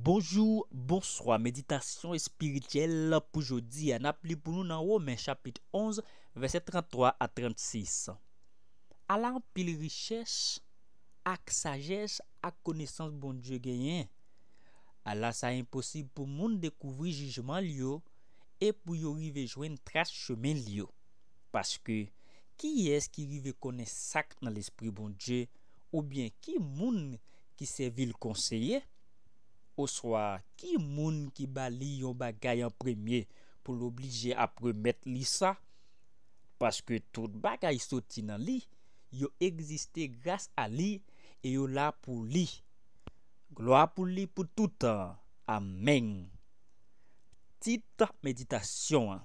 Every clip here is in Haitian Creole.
Bonjou, bonsoi, meditasyon espirityel pou jodi an ap li pou nou nan wou men chapit 11, verset 33 a 36. Alan pil riches ak sages ak konesans bonjou genyen. Alan sa imposib pou moun dekouvri jijman liyo e pou yo rive jwen tras chmen liyo. Paske, ki es ki rive kones sak nan l'esprit bonjou ou bien ki moun ki se vil konseye? ki moun ki bali yon bagay an premye pou l'oblije ap premet li sa paske tout bagay soti nan li yo egziste grase a li e yo la pou li gloa pou li pou tout ameng tit meditasyon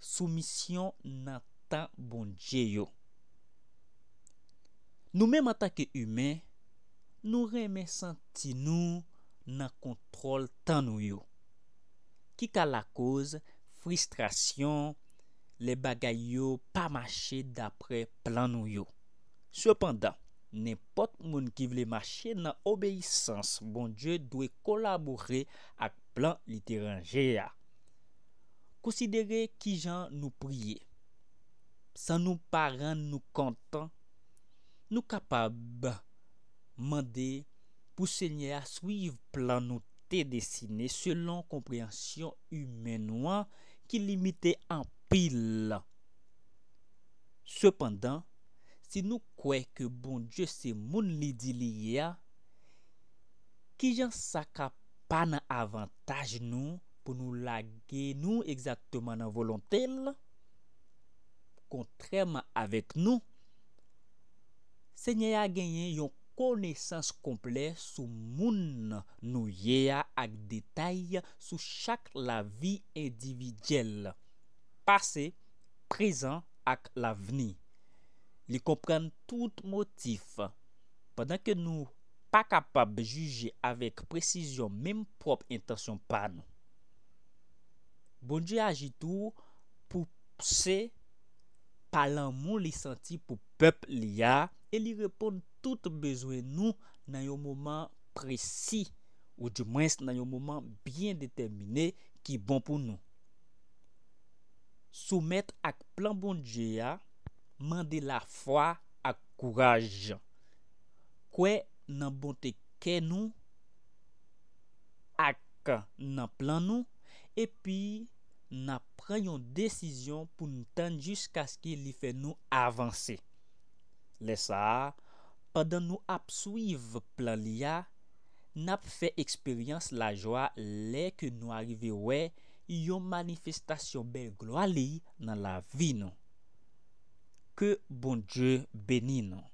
soumisyon natan bonje yo nou men matake yume nou reme santi nou nan kontrol tan nou yo. Ki ka la koz, fristrasyon, le bagay yo pa mache dapre plan nou yo. Sopendan, nepot moun ki vle mache nan obeysans bon dje dwe kolabore ak plan literanje ya. Kousidere ki jan nou priye. San nou paran nou kontan, nou kapab mande pou se nye a swiv plan nou te desine selon komprensyon ymè nou an ki limite an pil. Sependan, si nou kwe ke bon je se moun li di li ya, ki jan saka pa nan avantaj nou pou nou la gen nou ekzaktman nan volontel, kontreman avèk nou, se nye a genyen yon komple sou moun nou yeya ak detay sou chak la vi endividyel, pase, prezen ak laveni. Li kompren tout motif, padan ke nou pa kapab juje avek precizyon mem prop intasyon pan. Bon di aji tou pou pse palan moun li santi pou pep li ya, e li repon tou. tout bezwe nou nan yon mouman presi ou di mwens nan yon mouman byen detemine ki bon pou nou soumet ak plan bon dje ya mande la fwa ak kouraj kwe nan bonte ke nou ak nan plan nou epi nan pren yon desisyon pou nou tanjisk aske li fwe nou avanse lesa Padan nou ap swiv plan liya, nap fe eksperyans la jwa le ke nou arive we yon manifestasyon bel gloali nan la vi nou. Ke bon Dje beni nou.